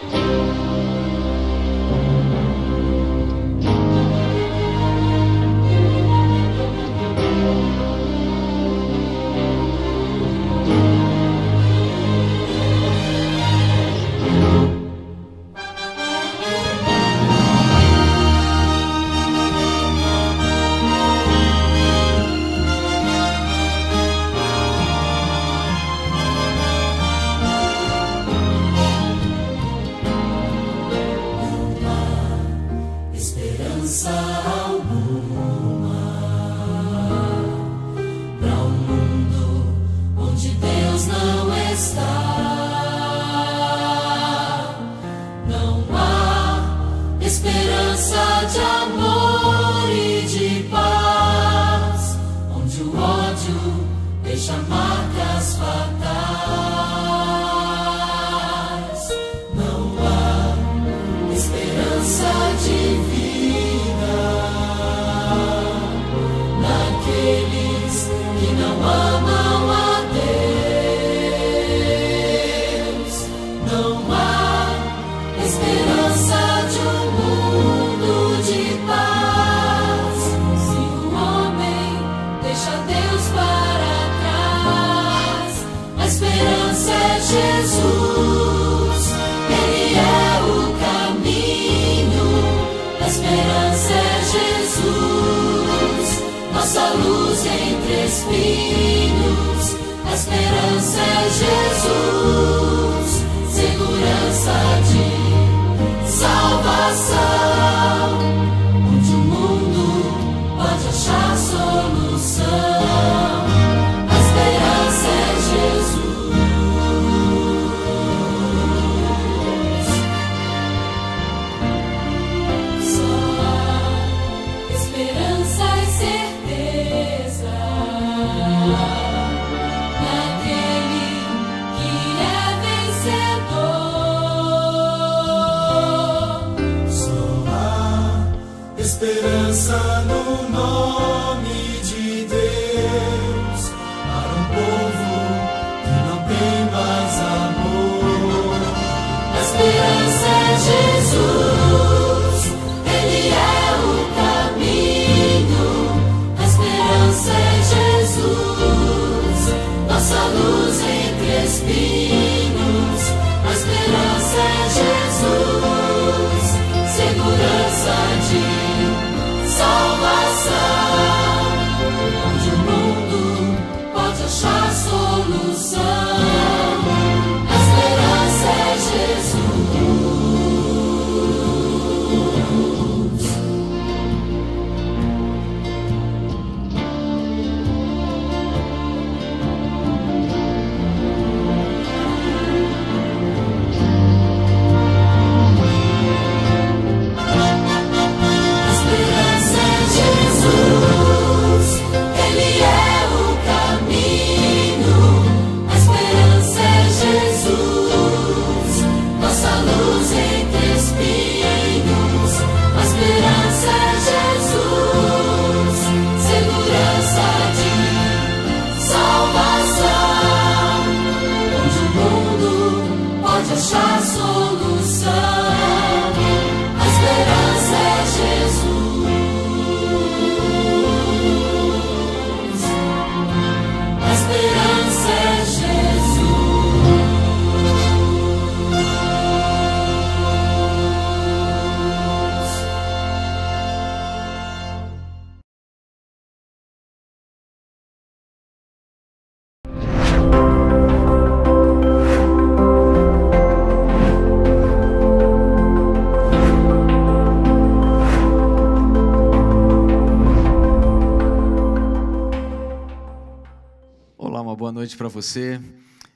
Thank you. nossa luz entre espinhos, a esperança é Jesus, segurança de salvação. para você.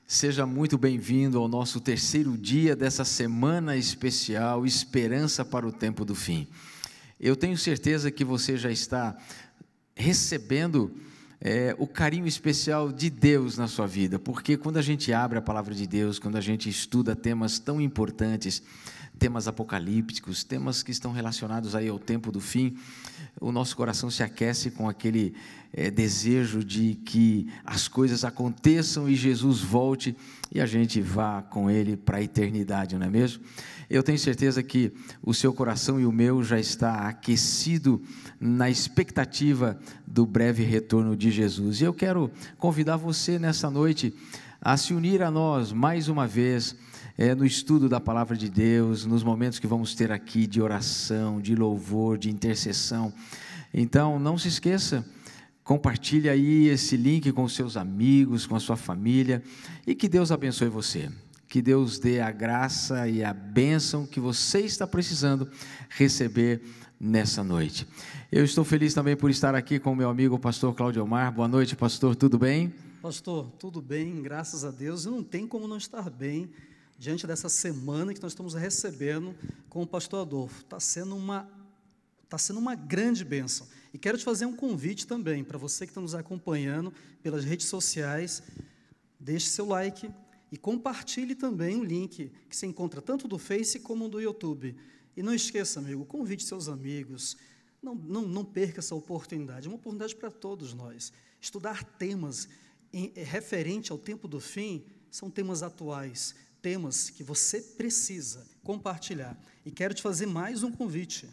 Seja muito bem-vindo ao nosso terceiro dia dessa semana especial Esperança para o Tempo do Fim. Eu tenho certeza que você já está recebendo é, o carinho especial de Deus na sua vida, porque quando a gente abre a palavra de Deus, quando a gente estuda temas tão importantes, temas apocalípticos, temas que estão relacionados aí ao tempo do fim, o nosso coração se aquece com aquele é, desejo de que as coisas aconteçam e Jesus volte e a gente vá com Ele para a eternidade, não é mesmo? Eu tenho certeza que o seu coração e o meu já está aquecido na expectativa do breve retorno de Jesus. E eu quero convidar você nessa noite a se unir a nós mais uma vez é, no estudo da palavra de Deus, nos momentos que vamos ter aqui de oração, de louvor, de intercessão. Então, não se esqueça, compartilhe aí esse link com seus amigos, com a sua família e que Deus abençoe você. Que Deus dê a graça e a bênção que você está precisando receber nessa noite. Eu estou feliz também por estar aqui com meu amigo pastor Claudio Mar. Boa noite, pastor, tudo bem? Pastor, tudo bem, graças a Deus. Não tem como não estar bem diante dessa semana que nós estamos recebendo com o pastor Adolfo. Está sendo uma está sendo uma grande bênção. E quero te fazer um convite também para você que está nos acompanhando pelas redes sociais. Deixe seu like e compartilhe também o link que se encontra tanto do Face como do YouTube. E não esqueça, amigo, convide seus amigos. Não, não, não perca essa oportunidade. É uma oportunidade para todos nós. Estudar temas em, referente ao tempo do fim são temas atuais temas que você precisa compartilhar. E quero te fazer mais um convite.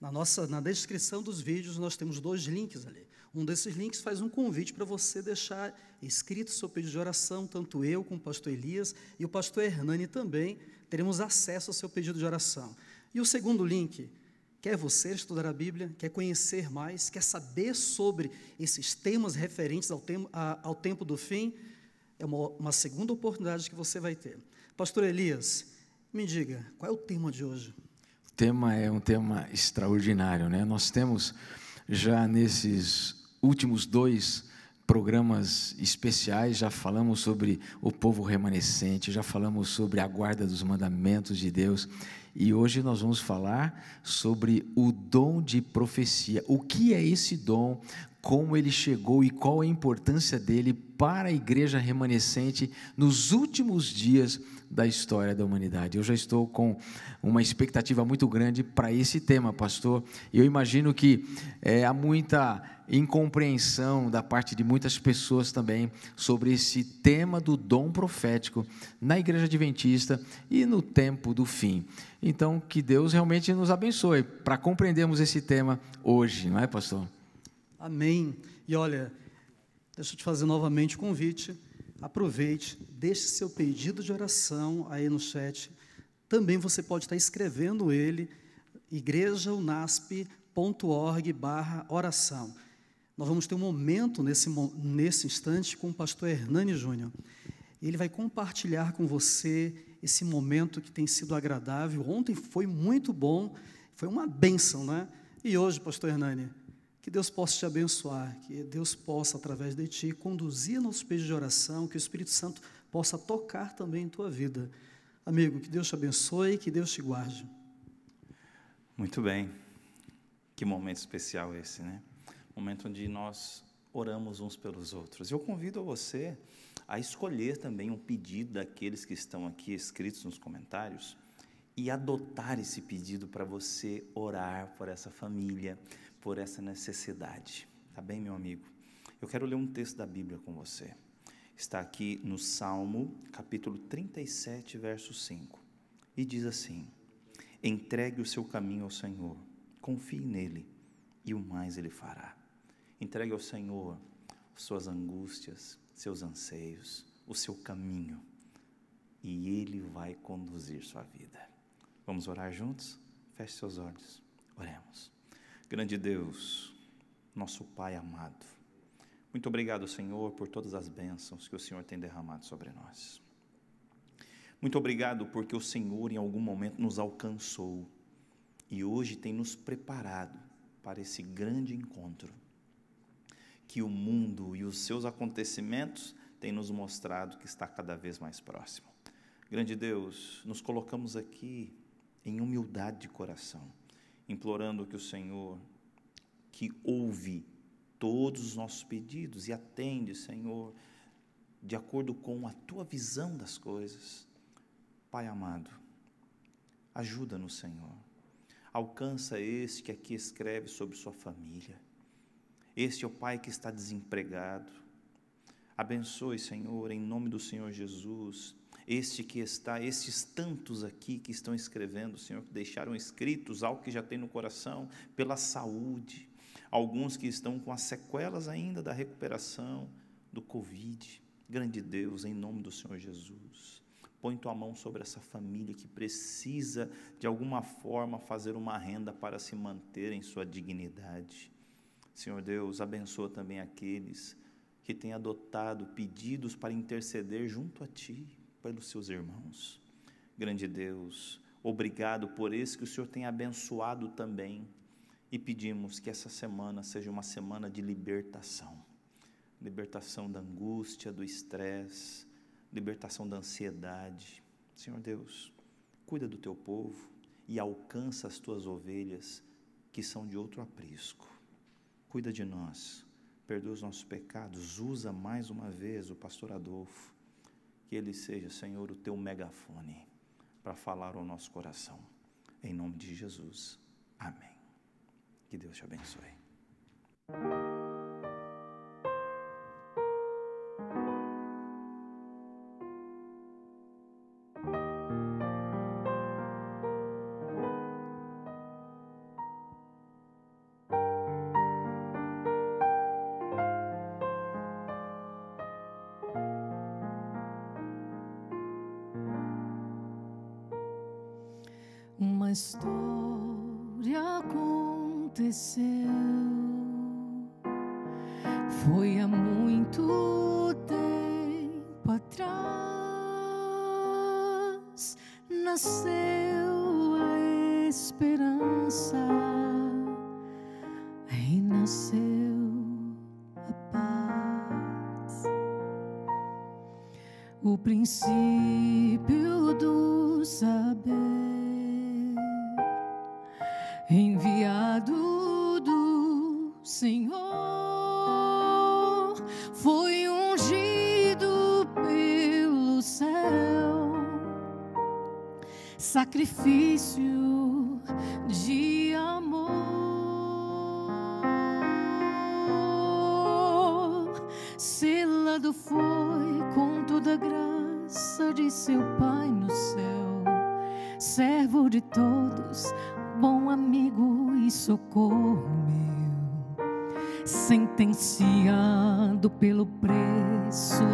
Na nossa na descrição dos vídeos nós temos dois links ali. Um desses links faz um convite para você deixar escrito seu pedido de oração, tanto eu como o pastor Elias e o pastor Hernani também teremos acesso ao seu pedido de oração. E o segundo link, quer você estudar a Bíblia, quer conhecer mais, quer saber sobre esses temas referentes ao, tem, a, ao tempo do fim, é uma, uma segunda oportunidade que você vai ter. Pastor Elias, me diga, qual é o tema de hoje? O tema é um tema extraordinário, né? Nós temos já nesses últimos dois programas especiais, já falamos sobre o povo remanescente, já falamos sobre a guarda dos mandamentos de Deus, e hoje nós vamos falar sobre o dom de profecia. O que é esse dom? Como ele chegou e qual a importância dele para a igreja remanescente nos últimos dias da história da humanidade. Eu já estou com uma expectativa muito grande para esse tema, pastor. Eu imagino que é, há muita incompreensão da parte de muitas pessoas também sobre esse tema do dom profético na igreja adventista e no tempo do fim. Então, que Deus realmente nos abençoe para compreendermos esse tema hoje, não é, pastor? Amém. E olha, deixa eu te fazer novamente o convite aproveite, deixe seu pedido de oração aí no chat. Também você pode estar escrevendo ele, igrejaunasp.org barra oração. Nós vamos ter um momento nesse, nesse instante com o pastor Hernani Júnior. Ele vai compartilhar com você esse momento que tem sido agradável. Ontem foi muito bom, foi uma bênção, né? E hoje, pastor Hernani? Que Deus possa te abençoar, que Deus possa, através de ti, conduzir nossos pedidos de oração, que o Espírito Santo possa tocar também em tua vida. Amigo, que Deus te abençoe e que Deus te guarde. Muito bem. Que momento especial esse, né? Momento onde nós oramos uns pelos outros. Eu convido você a escolher também um pedido daqueles que estão aqui escritos nos comentários e adotar esse pedido para você orar por essa família por essa necessidade. Tá bem, meu amigo? Eu quero ler um texto da Bíblia com você. Está aqui no Salmo, capítulo 37, verso 5. E diz assim: Entregue o seu caminho ao Senhor, confie nele, e o mais ele fará. Entregue ao Senhor suas angústias, seus anseios, o seu caminho, e ele vai conduzir sua vida. Vamos orar juntos? Feche seus olhos. Oremos. Grande Deus, nosso Pai amado, muito obrigado, Senhor, por todas as bênçãos que o Senhor tem derramado sobre nós. Muito obrigado porque o Senhor, em algum momento, nos alcançou e hoje tem nos preparado para esse grande encontro que o mundo e os seus acontecimentos têm nos mostrado que está cada vez mais próximo. Grande Deus, nos colocamos aqui em humildade de coração implorando que o Senhor, que ouve todos os nossos pedidos e atende, Senhor, de acordo com a tua visão das coisas. Pai amado, ajuda-nos, Senhor. Alcança este que aqui escreve sobre sua família. Este é o pai que está desempregado Abençoe, Senhor, em nome do Senhor Jesus, este que está, estes tantos aqui que estão escrevendo, Senhor, que deixaram escritos algo que já tem no coração, pela saúde, alguns que estão com as sequelas ainda da recuperação do Covid. Grande Deus, em nome do Senhor Jesus, põe tua mão sobre essa família que precisa, de alguma forma, fazer uma renda para se manter em sua dignidade. Senhor Deus, abençoa também aqueles que tem adotado pedidos para interceder junto a Ti pelos seus irmãos. Grande Deus, obrigado por esse que o Senhor tem abençoado também e pedimos que essa semana seja uma semana de libertação libertação da angústia, do estresse, libertação da ansiedade. Senhor Deus, cuida do teu povo e alcança as tuas ovelhas que são de outro aprisco. Cuida de nós perdoa os nossos pecados, usa mais uma vez o pastor Adolfo, que ele seja, Senhor, o teu megafone para falar ao nosso coração. Em nome de Jesus. Amém. Que Deus te abençoe. história aconteceu. Foi há muito tempo atrás. Nasceu a esperança, renasceu a paz. O princípio. sacrifício de amor. Selado foi com toda a graça de seu Pai no céu, servo de todos, bom amigo e socorro meu. Sentenciado pelo preço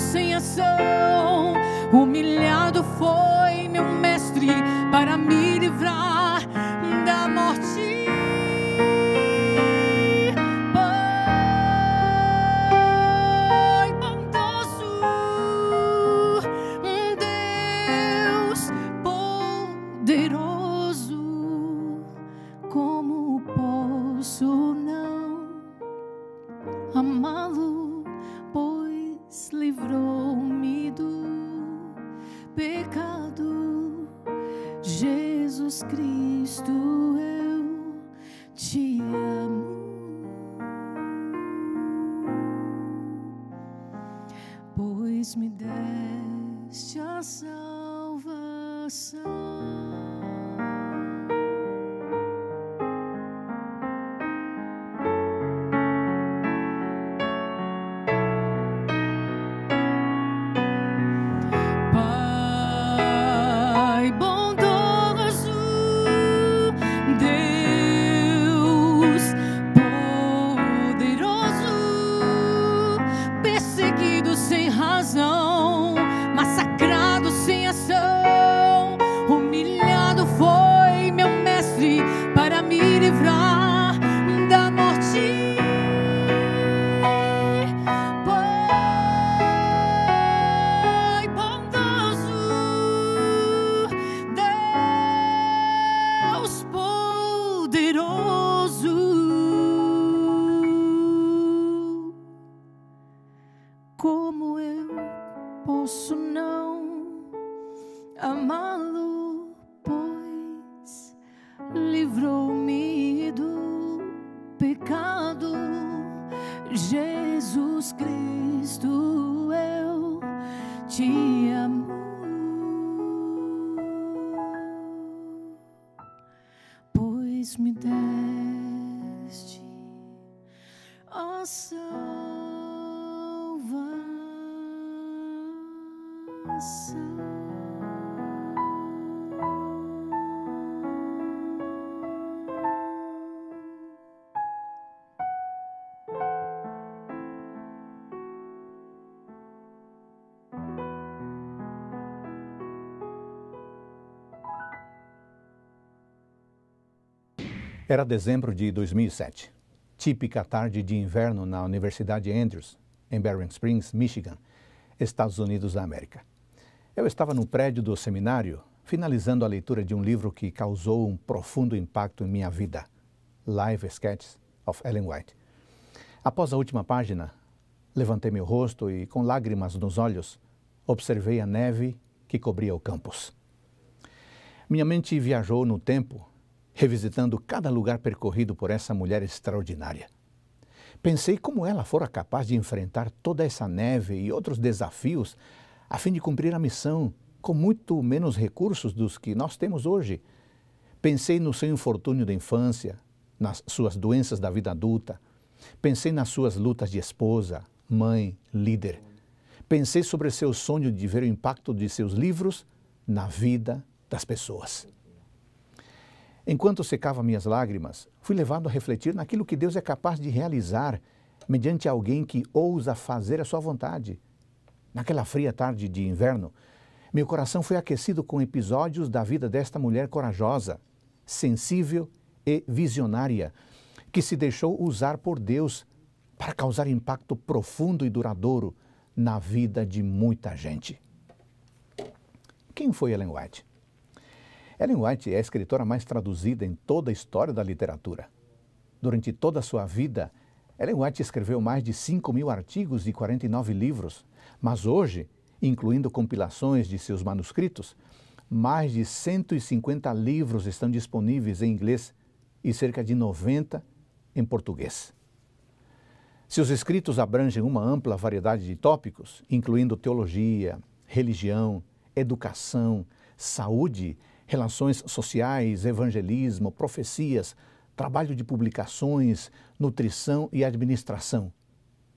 sem ação. Era dezembro de 2007. Típica tarde de inverno na Universidade Andrews, em Barron Springs, Michigan, Estados Unidos da América. Eu estava no prédio do seminário, finalizando a leitura de um livro que causou um profundo impacto em minha vida, Live Sketches of Ellen White. Após a última página, levantei meu rosto e, com lágrimas nos olhos, observei a neve que cobria o campus. Minha mente viajou no tempo revisitando cada lugar percorrido por essa mulher extraordinária. Pensei como ela fora capaz de enfrentar toda essa neve e outros desafios a fim de cumprir a missão com muito menos recursos dos que nós temos hoje. Pensei no seu infortúnio da infância, nas suas doenças da vida adulta. Pensei nas suas lutas de esposa, mãe, líder. Pensei sobre seu sonho de ver o impacto de seus livros na vida das pessoas. Enquanto secava minhas lágrimas, fui levado a refletir naquilo que Deus é capaz de realizar mediante alguém que ousa fazer a sua vontade. Naquela fria tarde de inverno, meu coração foi aquecido com episódios da vida desta mulher corajosa, sensível e visionária, que se deixou usar por Deus para causar impacto profundo e duradouro na vida de muita gente. Quem foi Ellen White? Ellen White é a escritora mais traduzida em toda a história da literatura. Durante toda a sua vida, Ellen White escreveu mais de 5 mil artigos e 49 livros, mas hoje, incluindo compilações de seus manuscritos, mais de 150 livros estão disponíveis em inglês e cerca de 90 em português. Seus escritos abrangem uma ampla variedade de tópicos, incluindo teologia, religião, educação, saúde relações sociais, evangelismo, profecias, trabalho de publicações, nutrição e administração.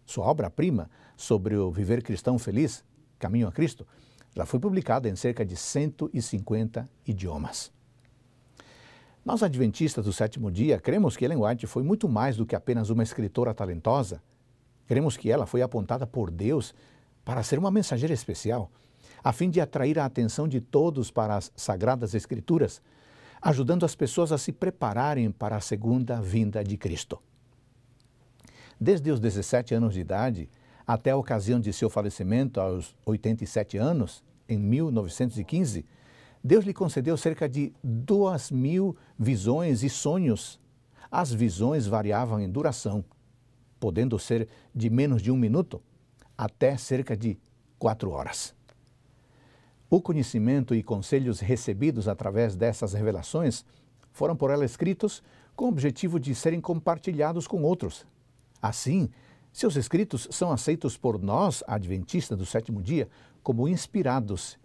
Sua obra-prima sobre o viver cristão feliz, Caminho a Cristo, já foi publicada em cerca de 150 idiomas. Nós adventistas do sétimo dia cremos que Ellen White foi muito mais do que apenas uma escritora talentosa. Cremos que ela foi apontada por Deus para ser uma mensageira especial a fim de atrair a atenção de todos para as Sagradas Escrituras, ajudando as pessoas a se prepararem para a segunda vinda de Cristo. Desde os 17 anos de idade até a ocasião de seu falecimento aos 87 anos, em 1915, Deus lhe concedeu cerca de 2 mil visões e sonhos. As visões variavam em duração, podendo ser de menos de um minuto até cerca de quatro horas. O conhecimento e conselhos recebidos através dessas revelações foram por ela escritos com o objetivo de serem compartilhados com outros. Assim, seus escritos são aceitos por nós, adventistas do sétimo dia, como inspirados,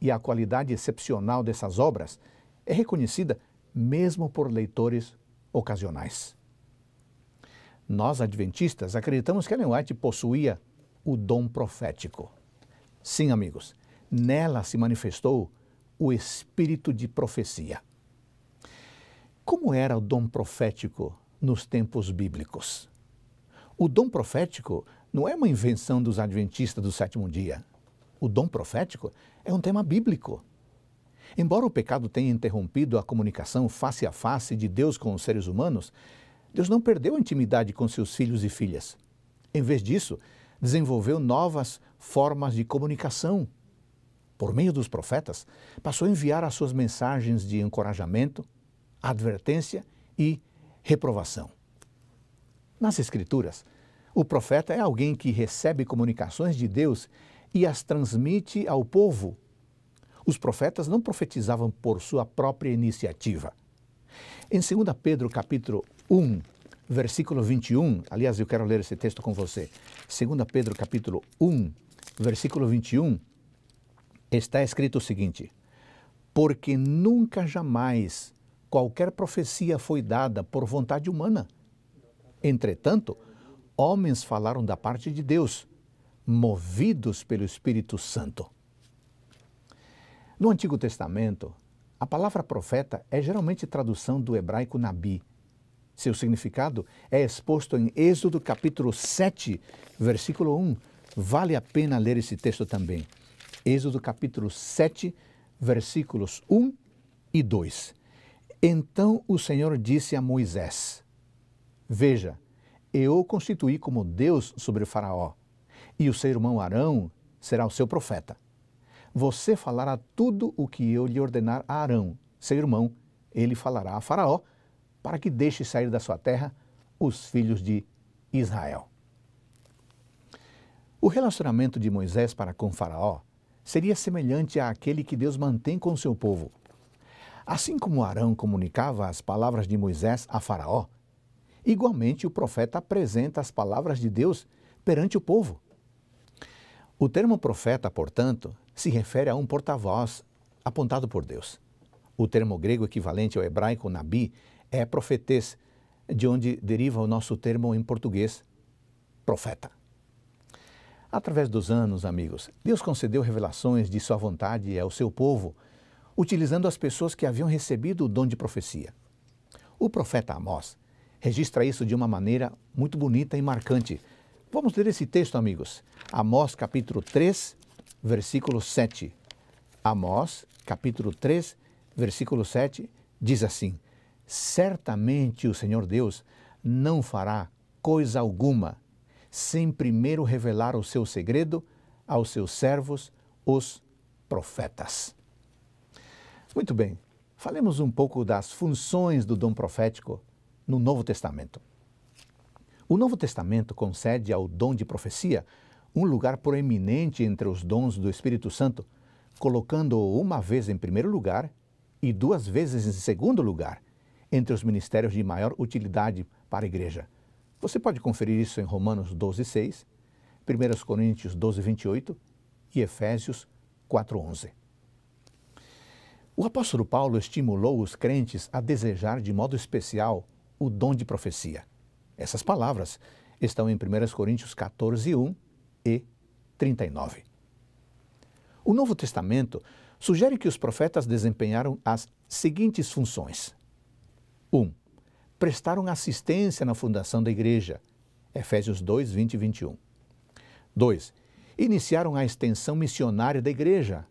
e a qualidade excepcional dessas obras é reconhecida mesmo por leitores ocasionais. Nós, adventistas, acreditamos que Ellen White possuía o dom profético. Sim, amigos, Nela se manifestou o espírito de profecia. Como era o dom profético nos tempos bíblicos? O dom profético não é uma invenção dos adventistas do sétimo dia. O dom profético é um tema bíblico. Embora o pecado tenha interrompido a comunicação face a face de Deus com os seres humanos, Deus não perdeu a intimidade com seus filhos e filhas. Em vez disso, desenvolveu novas formas de comunicação por meio dos profetas, passou a enviar as suas mensagens de encorajamento, advertência e reprovação. Nas Escrituras, o profeta é alguém que recebe comunicações de Deus e as transmite ao povo. Os profetas não profetizavam por sua própria iniciativa. Em 2 Pedro capítulo 1, versículo 21, aliás, eu quero ler esse texto com você. 2 Pedro capítulo 1, versículo 21, está escrito o seguinte: Porque nunca jamais qualquer profecia foi dada por vontade humana. Entretanto, homens falaram da parte de Deus, movidos pelo Espírito Santo. No Antigo Testamento, a palavra profeta é geralmente tradução do hebraico nabi. Seu significado é exposto em Êxodo capítulo 7, versículo 1. Vale a pena ler esse texto também. Êxodo capítulo 7, versículos 1 e 2. Então o Senhor disse a Moisés: Veja, eu o constituí como Deus sobre o Faraó, e o seu irmão Arão será o seu profeta. Você falará tudo o que eu lhe ordenar a Arão, seu irmão, ele falará a Faraó, para que deixe sair da sua terra os filhos de Israel. O relacionamento de Moisés para com Faraó seria semelhante àquele que Deus mantém com seu povo. Assim como Arão comunicava as palavras de Moisés a Faraó, igualmente o profeta apresenta as palavras de Deus perante o povo. O termo profeta, portanto, se refere a um porta-voz apontado por Deus. O termo grego equivalente ao hebraico nabi é profetês, de onde deriva o nosso termo em português, profeta. Através dos anos, amigos, Deus concedeu revelações de Sua vontade ao seu povo, utilizando as pessoas que haviam recebido o dom de profecia. O profeta Amós registra isso de uma maneira muito bonita e marcante. Vamos ler esse texto, amigos. Amós, capítulo 3, versículo 7. Amós, capítulo 3, versículo 7, diz assim: Certamente o Senhor Deus não fará coisa alguma sem primeiro revelar o seu segredo aos seus servos, os profetas. Muito bem, falemos um pouco das funções do dom profético no Novo Testamento. O Novo Testamento concede ao dom de profecia um lugar proeminente entre os dons do Espírito Santo, colocando-o uma vez em primeiro lugar e duas vezes em segundo lugar entre os ministérios de maior utilidade para a igreja. Você pode conferir isso em Romanos 12, 6, 1 Coríntios 12, 28 e Efésios 4, 11. O apóstolo Paulo estimulou os crentes a desejar de modo especial o dom de profecia. Essas palavras estão em 1 Coríntios 14, 1 e 39. O Novo Testamento sugere que os profetas desempenharam as seguintes funções: 1 prestaram assistência na fundação da igreja. Efésios 2, 20 e 21. 2. Iniciaram a extensão missionária da igreja.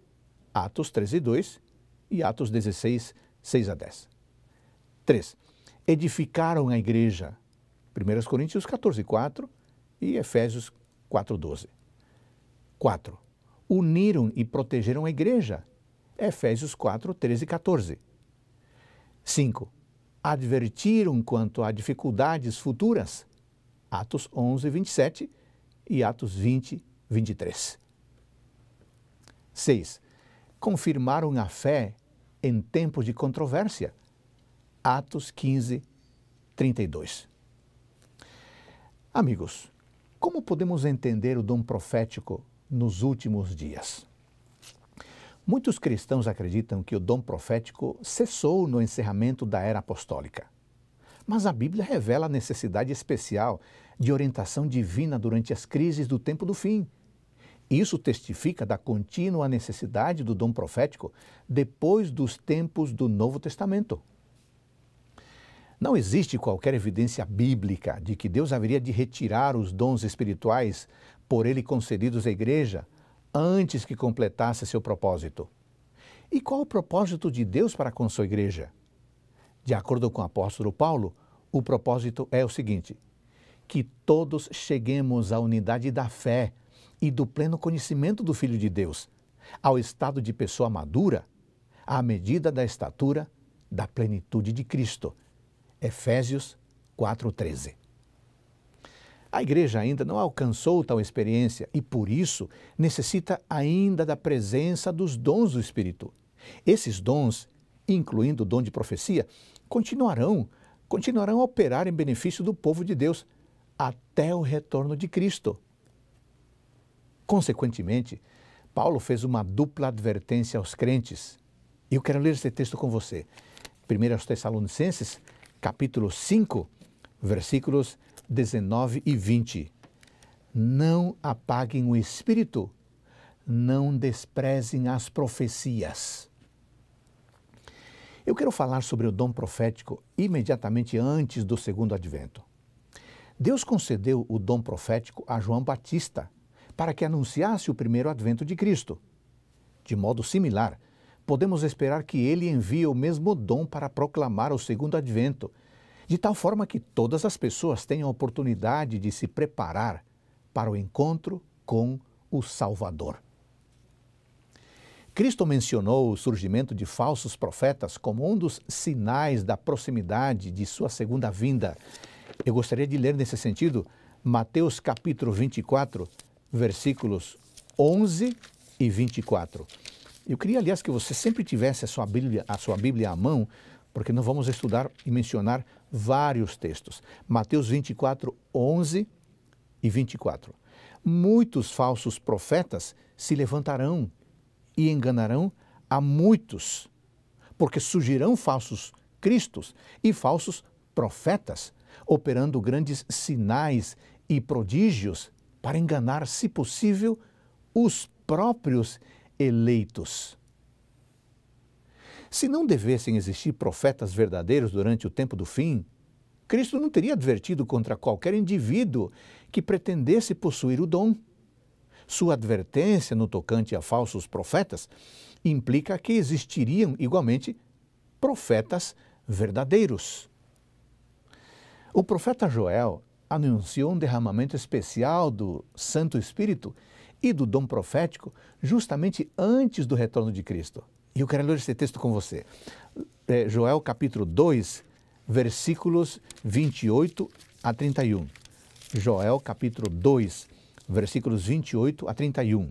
Atos 13, 2 e Atos 16, 6 a 10. 3. Edificaram a igreja. 1 Coríntios 14, 4 e Efésios 4, 12. 4. Uniram e protegeram a igreja. Efésios 4, 13 e 14. 5 advertiram quanto a dificuldades futuras. Atos 11, 27 e Atos 20, 23. 6. Confirmaram a fé em tempos de controvérsia. Atos 15, 32. Amigos, como podemos entender o dom profético nos últimos dias? Muitos cristãos acreditam que o dom profético cessou no encerramento da era apostólica. Mas a Bíblia revela a necessidade especial de orientação divina durante as crises do tempo do fim. Isso testifica da contínua necessidade do dom profético depois dos tempos do Novo Testamento. Não existe qualquer evidência bíblica de que Deus haveria de retirar os dons espirituais por ele concedidos à igreja antes que completasse seu propósito. E qual o propósito de Deus para com sua igreja? De acordo com o apóstolo Paulo, o propósito é o seguinte: que todos cheguemos à unidade da fé e do pleno conhecimento do Filho de Deus, ao estado de pessoa madura, à medida da estatura da plenitude de Cristo. Efésios 4:13. A igreja ainda não alcançou tal experiência e, por isso, necessita ainda da presença dos dons do Espírito. Esses dons, incluindo o dom de profecia, continuarão, continuarão a operar em benefício do povo de Deus até o retorno de Cristo. Consequentemente, Paulo fez uma dupla advertência aos crentes. Eu quero ler esse texto com você. 1 Tessalonicenses, capítulo 5, versículos 19 e 20. Não apaguem o espírito, não desprezem as profecias. Eu quero falar sobre o dom profético imediatamente antes do segundo advento. Deus concedeu o dom profético a João Batista para que anunciasse o primeiro advento de Cristo. De modo similar, podemos esperar que ele envie o mesmo dom para proclamar o segundo advento de tal forma que todas as pessoas tenham a oportunidade de se preparar para o encontro com o Salvador. Cristo mencionou o surgimento de falsos profetas como um dos sinais da proximidade de sua segunda vinda. Eu gostaria de ler nesse sentido Mateus capítulo 24, versículos 11 e 24. Eu queria, aliás, que você sempre tivesse a sua Bíblia, a sua Bíblia à mão, porque nós vamos estudar e mencionar vários textos. Mateus 24, 11 e 24. Muitos falsos profetas se levantarão e enganarão a muitos, porque surgirão falsos cristos e falsos profetas, operando grandes sinais e prodígios para enganar, se possível, os próprios eleitos. Se não devessem existir profetas verdadeiros durante o tempo do fim, Cristo não teria advertido contra qualquer indivíduo que pretendesse possuir o dom. Sua advertência no tocante a falsos profetas implica que existiriam igualmente profetas verdadeiros. O profeta Joel anunciou um derramamento especial do Santo Espírito e do dom profético justamente antes do retorno de Cristo. E eu quero ler esse texto com você. É Joel capítulo 2, versículos 28 a 31. Joel capítulo 2, versículos 28 a 31.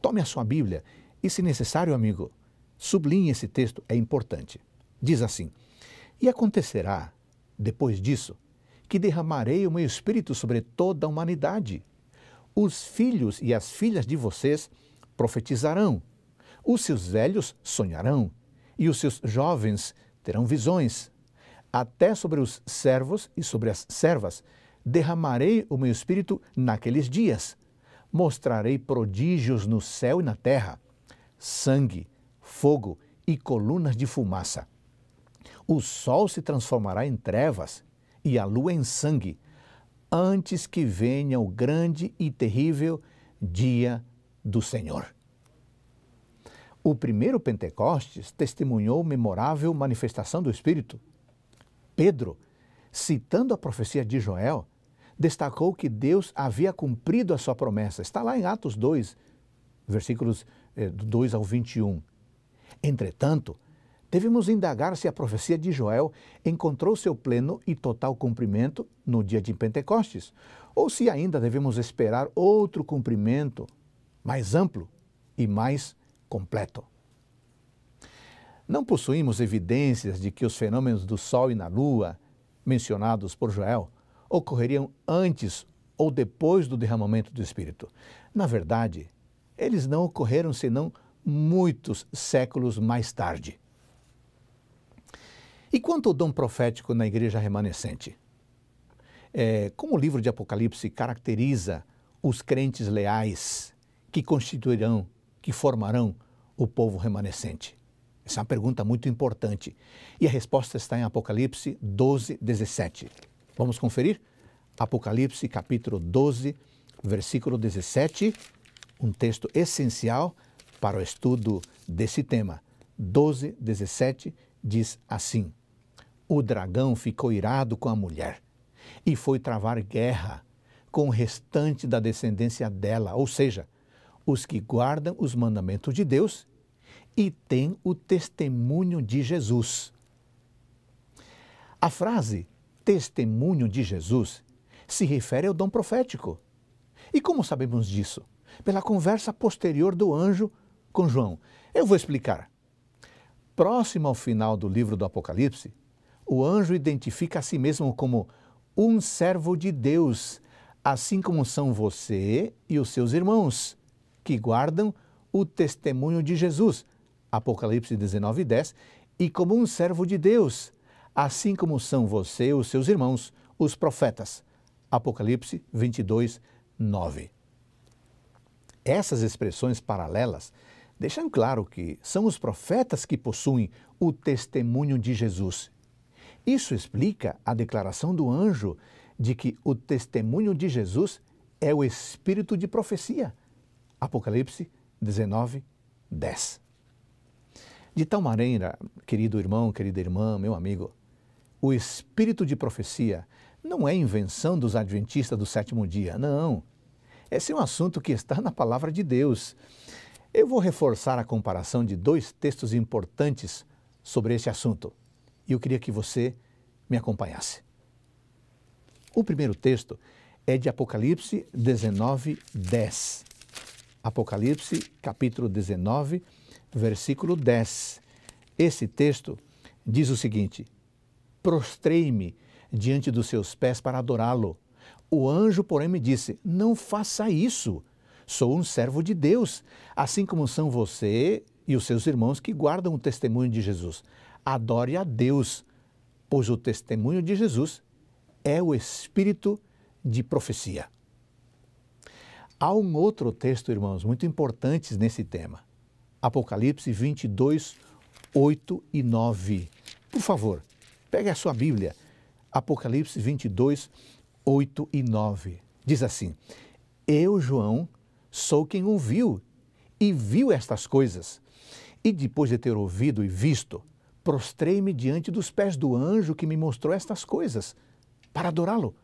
Tome a sua Bíblia e, se necessário, amigo, sublinhe esse texto, é importante. Diz assim: E acontecerá, depois disso, que derramarei o meu espírito sobre toda a humanidade. Os filhos e as filhas de vocês profetizarão os seus velhos sonharão, e os seus jovens terão visões. Até sobre os servos e sobre as servas derramarei o meu espírito naqueles dias. Mostrarei prodígios no céu e na terra: sangue, fogo e colunas de fumaça. O sol se transformará em trevas e a lua em sangue, antes que venha o grande e terrível dia do Senhor. O primeiro Pentecostes testemunhou memorável manifestação do Espírito. Pedro, citando a profecia de Joel, destacou que Deus havia cumprido a sua promessa. Está lá em Atos 2, versículos 2 eh, ao 21. Entretanto, devemos indagar se a profecia de Joel encontrou seu pleno e total cumprimento no dia de Pentecostes, ou se ainda devemos esperar outro cumprimento mais amplo e mais completo. Não possuímos evidências de que os fenômenos do Sol e na Lua, mencionados por Joel, ocorreriam antes ou depois do derramamento do Espírito. Na verdade, eles não ocorreram senão muitos séculos mais tarde. E quanto ao dom profético na igreja remanescente? É, como o livro de Apocalipse caracteriza os crentes leais que constituirão que formarão o povo remanescente? Essa é uma pergunta muito importante. E a resposta está em Apocalipse 12, 17. Vamos conferir? Apocalipse, capítulo 12, versículo 17, um texto essencial para o estudo desse tema. 12, 17 diz assim: O dragão ficou irado com a mulher e foi travar guerra com o restante da descendência dela, ou seja, os que guardam os mandamentos de Deus e têm o testemunho de Jesus. A frase testemunho de Jesus se refere ao dom profético. E como sabemos disso? Pela conversa posterior do anjo com João. Eu vou explicar. Próximo ao final do livro do Apocalipse, o anjo identifica a si mesmo como um servo de Deus, assim como são você e os seus irmãos que guardam o testemunho de Jesus, Apocalipse 19, 10, e como um servo de Deus, assim como são você e os seus irmãos, os profetas, Apocalipse 22, 9. Essas expressões paralelas deixam claro que são os profetas que possuem o testemunho de Jesus. Isso explica a declaração do anjo de que o testemunho de Jesus é o espírito de profecia. Apocalipse 19, 10. De tal maneira, querido irmão, querida irmã, meu amigo, o espírito de profecia não é invenção dos adventistas do sétimo dia, não. Esse é um assunto que está na palavra de Deus. Eu vou reforçar a comparação de dois textos importantes sobre esse assunto e eu queria que você me acompanhasse. O primeiro texto é de Apocalipse 19, 10. Apocalipse, capítulo 19, versículo 10. Esse texto diz o seguinte: Prostrei-me diante dos seus pés para adorá-lo. O anjo, porém, me disse: Não faça isso. Sou um servo de Deus, assim como são você e os seus irmãos que guardam o testemunho de Jesus. Adore a Deus, pois o testemunho de Jesus é o espírito de profecia. Há um outro texto, irmãos, muito importante nesse tema. Apocalipse 22, 8 e 9. Por favor, pegue a sua Bíblia. Apocalipse 22, 8 e 9. Diz assim: Eu, João, sou quem ouviu e viu estas coisas. E depois de ter ouvido e visto, prostrei-me diante dos pés do anjo que me mostrou estas coisas, para adorá-lo.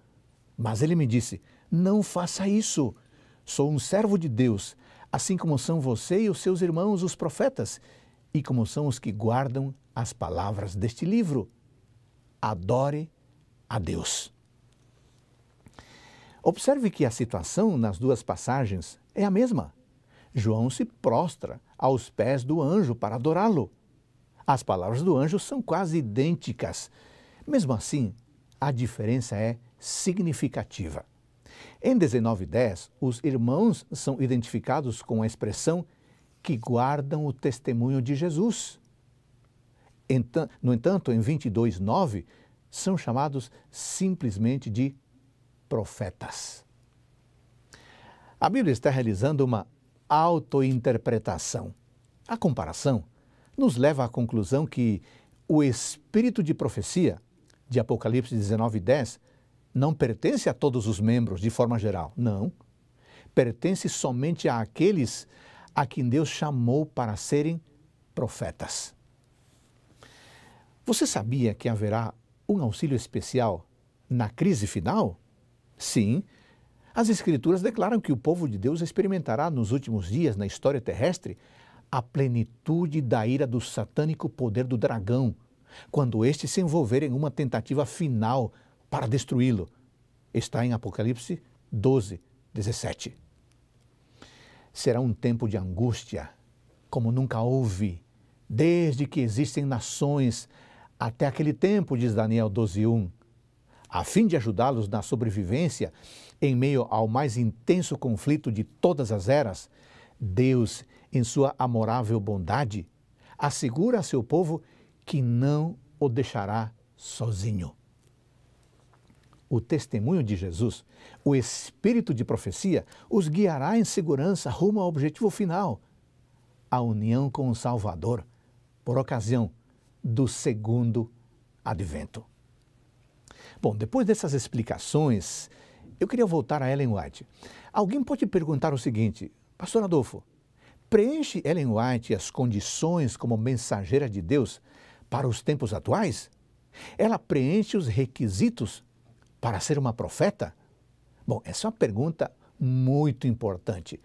Mas ele me disse: Não faça isso Sou um servo de Deus, assim como são você e os seus irmãos, os profetas, e como são os que guardam as palavras deste livro. Adore a Deus. Observe que a situação nas duas passagens é a mesma. João se prostra aos pés do anjo para adorá-lo. As palavras do anjo são quase idênticas. Mesmo assim, a diferença é significativa. Em 1910, os irmãos são identificados com a expressão que guardam o testemunho de Jesus. No entanto, em 22:9 são chamados simplesmente de profetas. A Bíblia está realizando uma autointerpretação. A comparação nos leva à conclusão que o espírito de profecia de Apocalipse 19:10 não pertence a todos os membros de forma geral, não. Pertence somente àqueles a quem Deus chamou para serem profetas. Você sabia que haverá um auxílio especial na crise final? Sim, as Escrituras declaram que o povo de Deus experimentará nos últimos dias na história terrestre a plenitude da ira do satânico poder do dragão, quando este se envolver em uma tentativa final para destruí-lo. Está em Apocalipse 12, 17. Será um tempo de angústia, como nunca houve, desde que existem nações, até aquele tempo, diz Daniel 12, 1 a fim de ajudá-los na sobrevivência em meio ao mais intenso conflito de todas as eras, Deus, em sua amorável bondade, assegura a seu povo que não o deixará sozinho o testemunho de Jesus, o espírito de profecia os guiará em segurança rumo ao objetivo final, a união com o Salvador, por ocasião do segundo advento. Bom, depois dessas explicações, eu queria voltar a Ellen White. Alguém pode perguntar o seguinte: Pastor Adolfo, preenche Ellen White as condições como mensageira de Deus para os tempos atuais? Ela preenche os requisitos para ser uma profeta? Bom, essa é uma pergunta muito importante.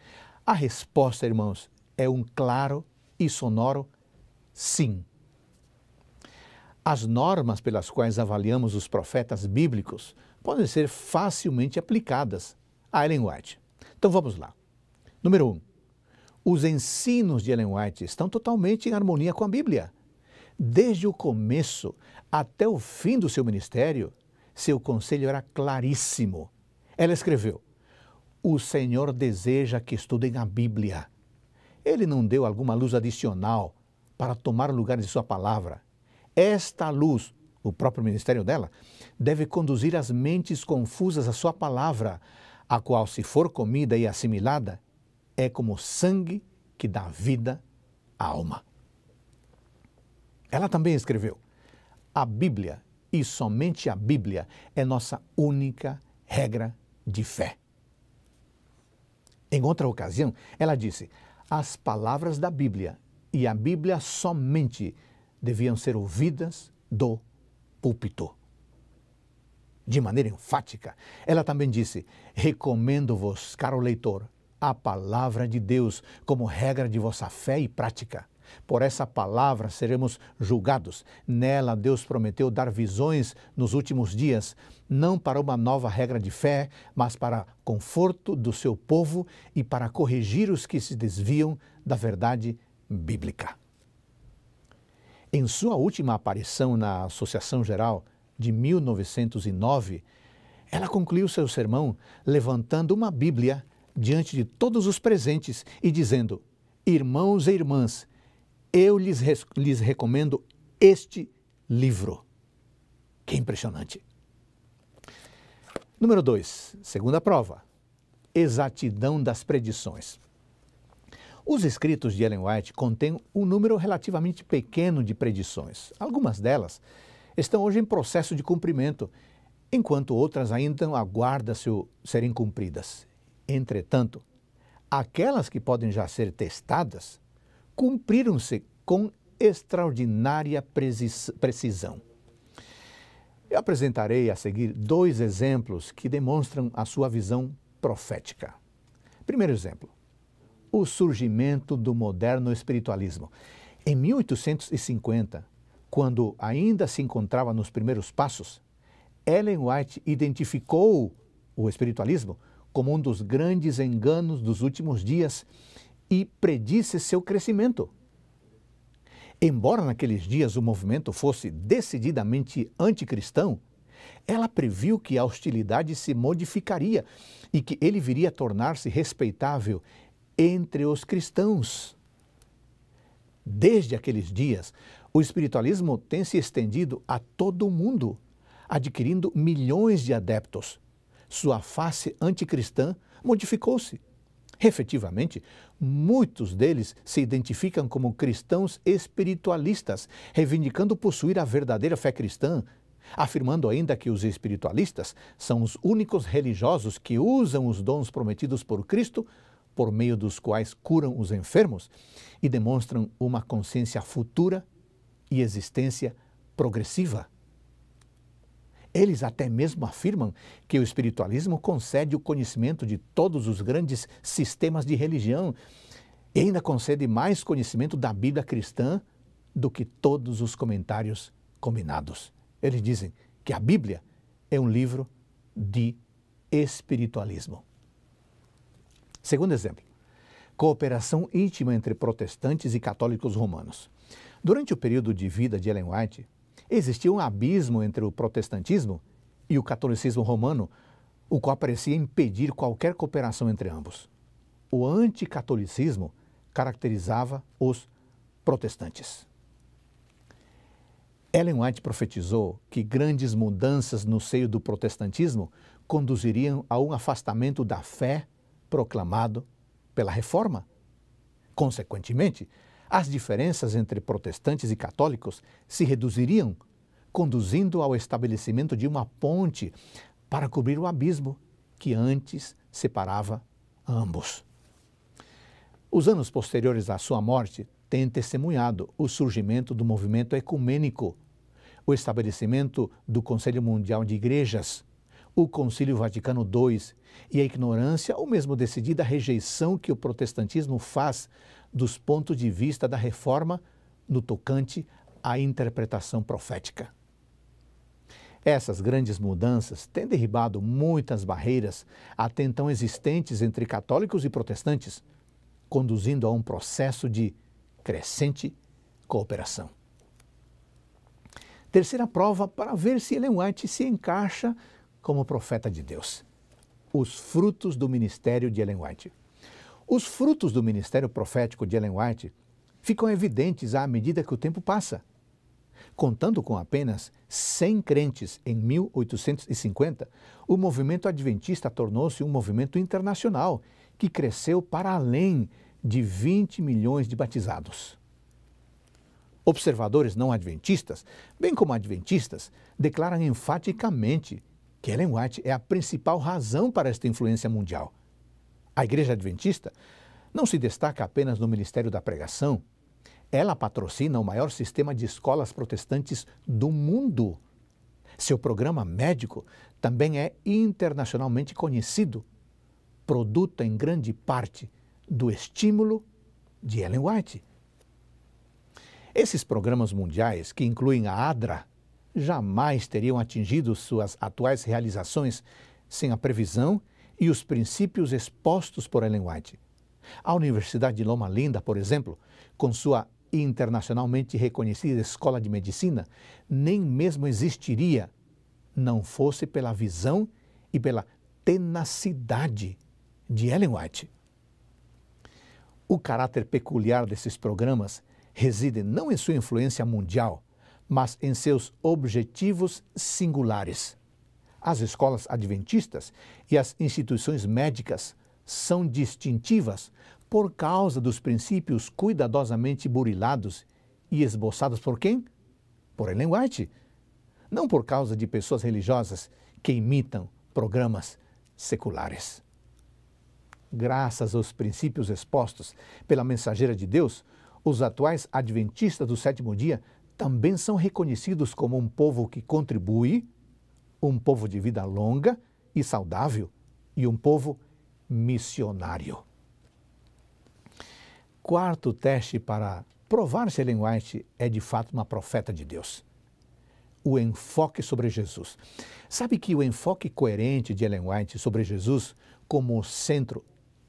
A resposta, irmãos, é um claro e sonoro sim. As normas pelas quais avaliamos os profetas bíblicos podem ser facilmente aplicadas a Ellen White. Então vamos lá. Número 1. Um, os ensinos de Ellen White estão totalmente em harmonia com a Bíblia. Desde o começo até o fim do seu ministério, seu conselho era claríssimo. Ela escreveu: O Senhor deseja que estudem a Bíblia. Ele não deu alguma luz adicional para tomar o lugar de sua palavra. Esta luz, o próprio ministério dela, deve conduzir as mentes confusas à sua palavra, a qual, se for comida e assimilada, é como sangue que dá vida à alma. Ela também escreveu: A Bíblia e somente a Bíblia é nossa única regra de fé. Em outra ocasião, ela disse: as palavras da Bíblia e a Bíblia somente deviam ser ouvidas do púlpito. De maneira enfática, ela também disse: Recomendo-vos, caro leitor, a palavra de Deus como regra de vossa fé e prática. Por essa palavra seremos julgados. Nela, Deus prometeu dar visões nos últimos dias, não para uma nova regra de fé, mas para conforto do seu povo e para corrigir os que se desviam da verdade bíblica. Em sua última aparição na Associação Geral de 1909, ela concluiu seu sermão levantando uma Bíblia diante de todos os presentes e dizendo: Irmãos e irmãs, eu lhes, lhes recomendo este livro, que é impressionante. Número 2, segunda prova, exatidão das predições. Os escritos de Ellen White contêm um número relativamente pequeno de predições. Algumas delas estão hoje em processo de cumprimento, enquanto outras ainda aguardam serem cumpridas. Entretanto, aquelas que podem já ser testadas cumpriram-se com extraordinária precisão. Eu apresentarei a seguir dois exemplos que demonstram a sua visão profética. Primeiro exemplo, o surgimento do moderno espiritualismo. Em 1850, quando ainda se encontrava nos primeiros passos, Ellen White identificou o espiritualismo como um dos grandes enganos dos últimos dias e predisse seu crescimento. Embora naqueles dias o movimento fosse decididamente anticristão, ela previu que a hostilidade se modificaria e que ele viria a tornar-se respeitável entre os cristãos. Desde aqueles dias, o espiritualismo tem se estendido a todo o mundo, adquirindo milhões de adeptos. Sua face anticristã modificou-se. Efetivamente, muitos deles se identificam como cristãos espiritualistas, reivindicando possuir a verdadeira fé cristã, afirmando ainda que os espiritualistas são os únicos religiosos que usam os dons prometidos por Cristo, por meio dos quais curam os enfermos e demonstram uma consciência futura e existência progressiva. Eles até mesmo afirmam que o espiritualismo concede o conhecimento de todos os grandes sistemas de religião e ainda concede mais conhecimento da Bíblia cristã do que todos os comentários combinados. Eles dizem que a Bíblia é um livro de espiritualismo. Segundo exemplo, cooperação íntima entre protestantes e católicos romanos. Durante o período de vida de Ellen White, existia um abismo entre o protestantismo e o catolicismo romano, o qual parecia impedir qualquer cooperação entre ambos. O anticatolicismo caracterizava os protestantes. Ellen White profetizou que grandes mudanças no seio do protestantismo conduziriam a um afastamento da fé proclamado pela reforma. Consequentemente, as diferenças entre protestantes e católicos se reduziriam, conduzindo ao estabelecimento de uma ponte para cobrir o abismo que antes separava ambos. Os anos posteriores à sua morte têm testemunhado o surgimento do movimento ecumênico, o estabelecimento do Conselho Mundial de Igrejas, o Concílio Vaticano II e a ignorância ou mesmo decidida rejeição que o protestantismo faz dos pontos de vista da reforma no tocante à interpretação profética. Essas grandes mudanças têm derribado muitas barreiras até então existentes entre católicos e protestantes, conduzindo a um processo de crescente cooperação. Terceira prova para ver se Ellen White se encaixa como profeta de Deus. Os frutos do ministério de Ellen White. Os frutos do ministério profético de Ellen White ficam evidentes à medida que o tempo passa. Contando com apenas 100 crentes em 1850, o movimento adventista tornou-se um movimento internacional que cresceu para além de 20 milhões de batizados. Observadores não adventistas, bem como adventistas, declaram enfaticamente que Ellen White é a principal razão para esta influência mundial. A Igreja Adventista não se destaca apenas no ministério da pregação. Ela patrocina o maior sistema de escolas protestantes do mundo. Seu programa médico também é internacionalmente conhecido, produto em grande parte do estímulo de Ellen White. Esses programas mundiais, que incluem a ADRA, jamais teriam atingido suas atuais realizações sem a previsão e os princípios expostos por Ellen White. A Universidade de Loma Linda, por exemplo, com sua internacionalmente reconhecida Escola de Medicina, nem mesmo existiria não fosse pela visão e pela tenacidade de Ellen White. O caráter peculiar desses programas reside não em sua influência mundial, mas em seus objetivos singulares. As escolas adventistas e as instituições médicas são distintivas por causa dos princípios cuidadosamente burilados e esboçados por quem? Por Ellen White. Não por causa de pessoas religiosas que imitam programas seculares. Graças aos princípios expostos pela mensageira de Deus, os atuais adventistas do sétimo dia também são reconhecidos como um povo que contribui um povo de vida longa e saudável e um povo missionário. Quarto teste para provar se Ellen White é de fato uma profeta de Deus. O enfoque sobre Jesus. Sabe que o enfoque coerente de Ellen White sobre Jesus como centro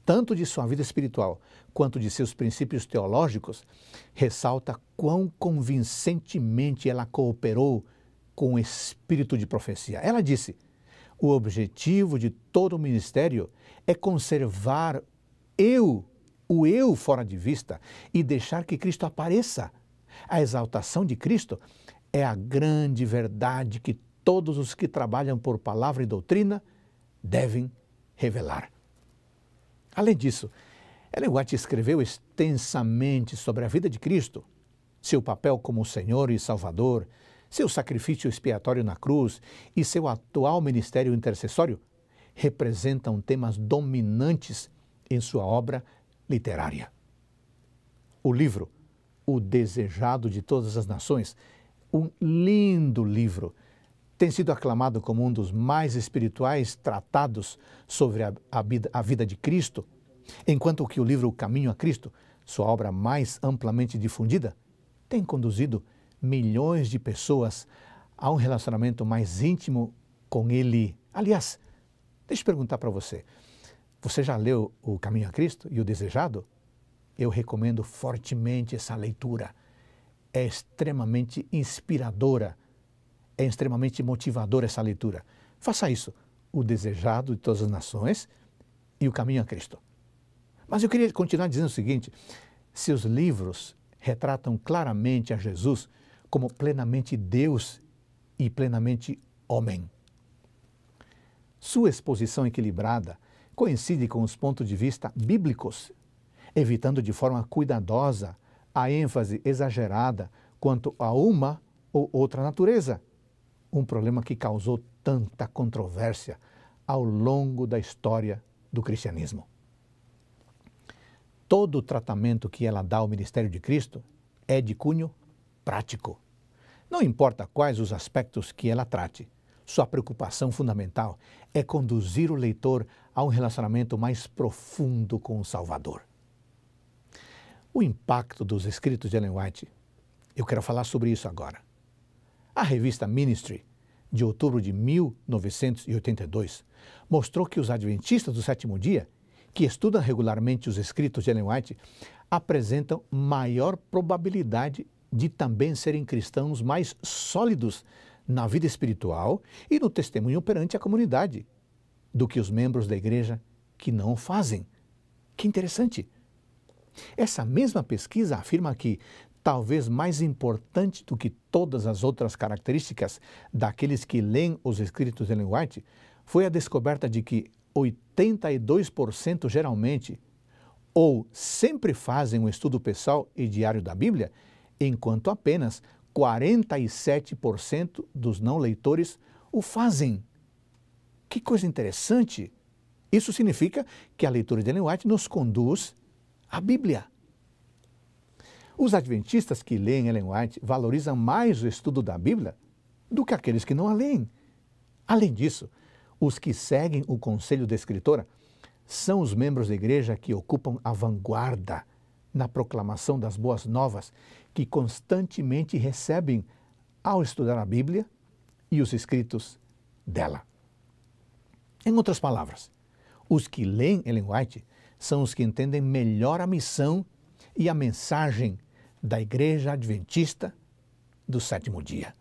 tanto de sua vida espiritual quanto de seus princípios teológicos, ressalta quão convincentemente ela cooperou com espírito de profecia. Ela disse: o objetivo de todo o ministério é conservar eu, o eu fora de vista e deixar que Cristo apareça. A exaltação de Cristo é a grande verdade que todos os que trabalham por palavra e doutrina devem revelar. Além disso, Ellen White escreveu extensamente sobre a vida de Cristo, seu papel como Senhor e Salvador, seu sacrifício expiatório na cruz e seu atual ministério intercessório representam temas dominantes em sua obra literária. O livro O Desejado de Todas as Nações, um lindo livro, tem sido aclamado como um dos mais espirituais tratados sobre a, a, vida, a vida de Cristo, enquanto que o livro O Caminho a Cristo, sua obra mais amplamente difundida, tem conduzido milhões de pessoas a um relacionamento mais íntimo com Ele. Aliás, deixa eu perguntar para você: você já leu O Caminho a Cristo e o Desejado? Eu recomendo fortemente essa leitura. É extremamente inspiradora, é extremamente motivadora essa leitura. Faça isso, O Desejado de Todas as Nações e O Caminho a Cristo. Mas eu queria continuar dizendo o seguinte: se os livros retratam claramente a Jesus como plenamente Deus e plenamente homem. Sua exposição equilibrada coincide com os pontos de vista bíblicos, evitando de forma cuidadosa a ênfase exagerada quanto a uma ou outra natureza, um problema que causou tanta controvérsia ao longo da história do cristianismo. Todo o tratamento que ela dá ao ministério de Cristo é de cunho prático. Não importa quais os aspectos que ela trate, sua preocupação fundamental é conduzir o leitor a um relacionamento mais profundo com o Salvador. O impacto dos escritos de Ellen White, eu quero falar sobre isso agora. A revista Ministry, de outubro de 1982, mostrou que os adventistas do sétimo dia, que estudam regularmente os escritos de Ellen White, apresentam maior probabilidade de também serem cristãos mais sólidos na vida espiritual e no testemunho perante a comunidade do que os membros da igreja que não o fazem. Que interessante! Essa mesma pesquisa afirma que, talvez mais importante do que todas as outras características daqueles que leem os escritos de Ellen White, foi a descoberta de que 82% geralmente ou sempre fazem um estudo pessoal e diário da Bíblia enquanto apenas 47% dos não leitores o fazem. Que coisa interessante! Isso significa que a leitura de Ellen White nos conduz à Bíblia. Os adventistas que leem Ellen White valorizam mais o estudo da Bíblia do que aqueles que não a leem. Além disso, os que seguem o conselho da escritora são os membros da igreja que ocupam a vanguarda na proclamação das boas novas que constantemente recebem ao estudar a Bíblia e os escritos dela. Em outras palavras, os que leem Ellen White são os que entendem melhor a missão e a mensagem da Igreja Adventista do sétimo dia.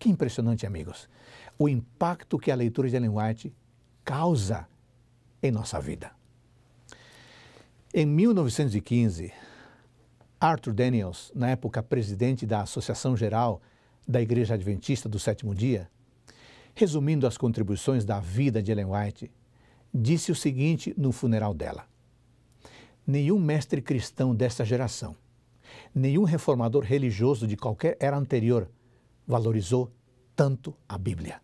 Que impressionante, amigos, o impacto que a leitura de Ellen White causa em nossa vida. Em 1915, Arthur Daniels, na época presidente da Associação Geral da Igreja Adventista do Sétimo Dia, resumindo as contribuições da vida de Ellen White, disse o seguinte no funeral dela: Nenhum mestre cristão desta geração, nenhum reformador religioso de qualquer era anterior valorizou tanto a Bíblia.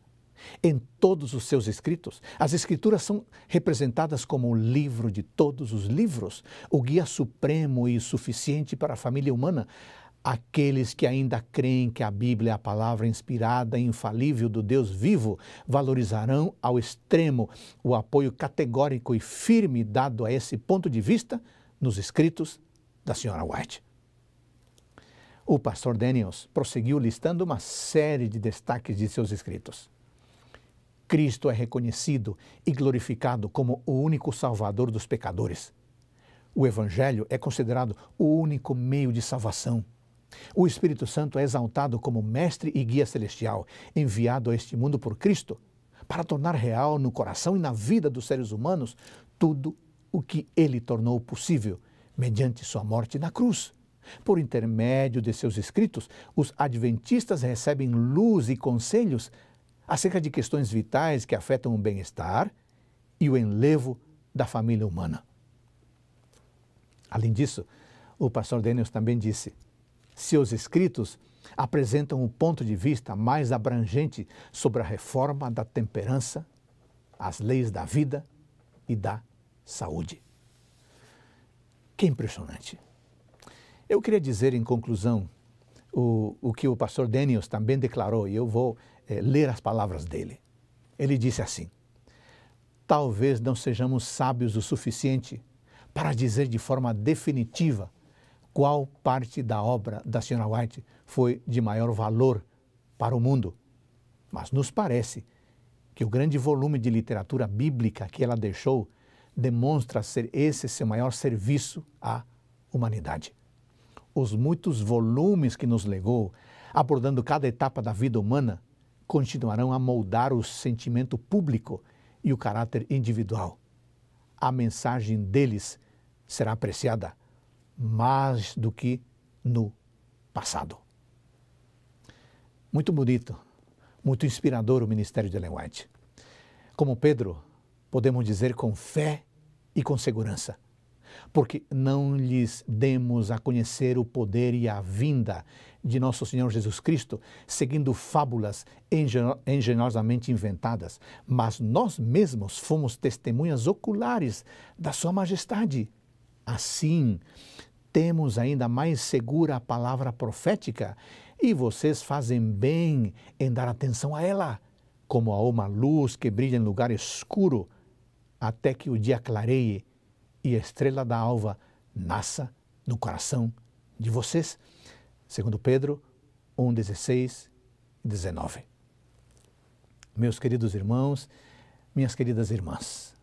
Em todos os seus escritos, as Escrituras são representadas como o livro de todos os livros, o guia supremo e suficiente para a família humana. Aqueles que ainda creem que a Bíblia é a palavra inspirada e infalível do Deus vivo valorizarão ao extremo o apoio categórico e firme dado a esse ponto de vista nos escritos da senhora White. O pastor Daniels prosseguiu listando uma série de destaques de seus escritos. Cristo é reconhecido e glorificado como o único Salvador dos pecadores. O Evangelho é considerado o único meio de salvação. O Espírito Santo é exaltado como mestre e guia celestial, enviado a este mundo por Cristo, para tornar real no coração e na vida dos seres humanos tudo o que ele tornou possível mediante sua morte na cruz. Por intermédio de seus escritos, os adventistas recebem luz e conselhos acerca de questões vitais que afetam o bem-estar e o enlevo da família humana. Além disso, o pastor Daniels também disse: seus escritos apresentam um ponto de vista mais abrangente sobre a reforma da temperança, as leis da vida e da saúde. Que impressionante! Eu queria dizer, em conclusão, o, o que o pastor Daniels também declarou, e eu vou é, ler as palavras dele. Ele disse assim: Talvez não sejamos sábios o suficiente para dizer de forma definitiva qual parte da obra da Sra. White foi de maior valor para o mundo, mas nos parece que o grande volume de literatura bíblica que ela deixou demonstra ser esse seu maior serviço à humanidade. Os muitos volumes que nos legou, abordando cada etapa da vida humana, continuarão a moldar o sentimento público e o caráter individual. A mensagem deles será apreciada mais do que no passado. Muito bonito, muito inspirador o ministério de Ellen White. Como Pedro, podemos dizer com fé e com segurança, porque não lhes demos a conhecer o poder e a vinda de Nosso Senhor Jesus Cristo, seguindo fábulas engenhosamente inventadas, mas nós mesmos fomos testemunhas oculares da Sua Majestade. Assim, temos ainda mais segura a palavra profética e vocês fazem bem em dar atenção a ela, como a uma luz que brilha em lugar escuro, até que o dia clareie e a estrela da alva nasça no coração de vocês. Segundo Pedro 1, 16 e 19. Meus queridos irmãos, minhas queridas irmãs,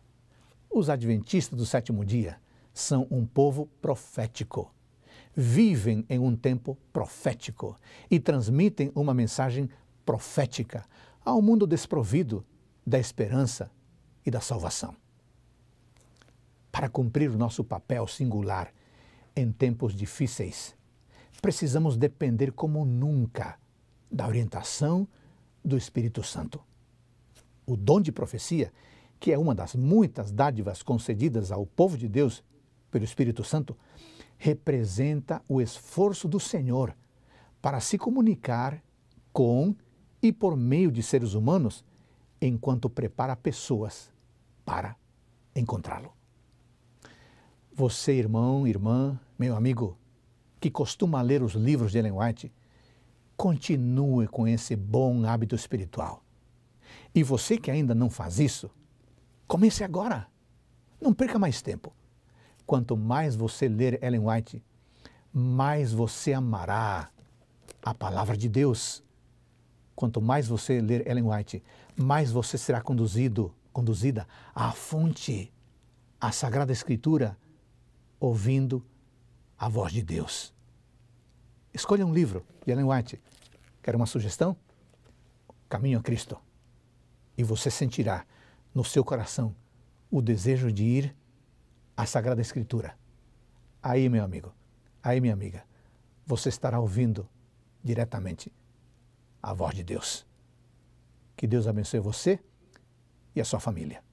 os adventistas do sétimo dia são um povo profético. Vivem em um tempo profético e transmitem uma mensagem profética ao mundo desprovido da esperança e da salvação. Para cumprir o nosso papel singular em tempos difíceis, precisamos depender como nunca da orientação do Espírito Santo. O dom de profecia, que é uma das muitas dádivas concedidas ao povo de Deus pelo Espírito Santo, representa o esforço do Senhor para se comunicar com e por meio de seres humanos, enquanto prepara pessoas para encontrá-lo. Você, irmão, irmã, meu amigo, que costuma ler os livros de Ellen White, continue com esse bom hábito espiritual. E você que ainda não faz isso, comece agora. Não perca mais tempo. Quanto mais você ler Ellen White, mais você amará a palavra de Deus. Quanto mais você ler Ellen White, mais você será conduzido, conduzida à fonte, à Sagrada Escritura, ouvindo a voz de Deus. Escolha um livro de Ellen White. Quer uma sugestão? Caminho a Cristo. E você sentirá no seu coração o desejo de ir à Sagrada Escritura. Aí, meu amigo, aí, minha amiga, você estará ouvindo diretamente a voz de Deus. Que Deus abençoe você e a sua família.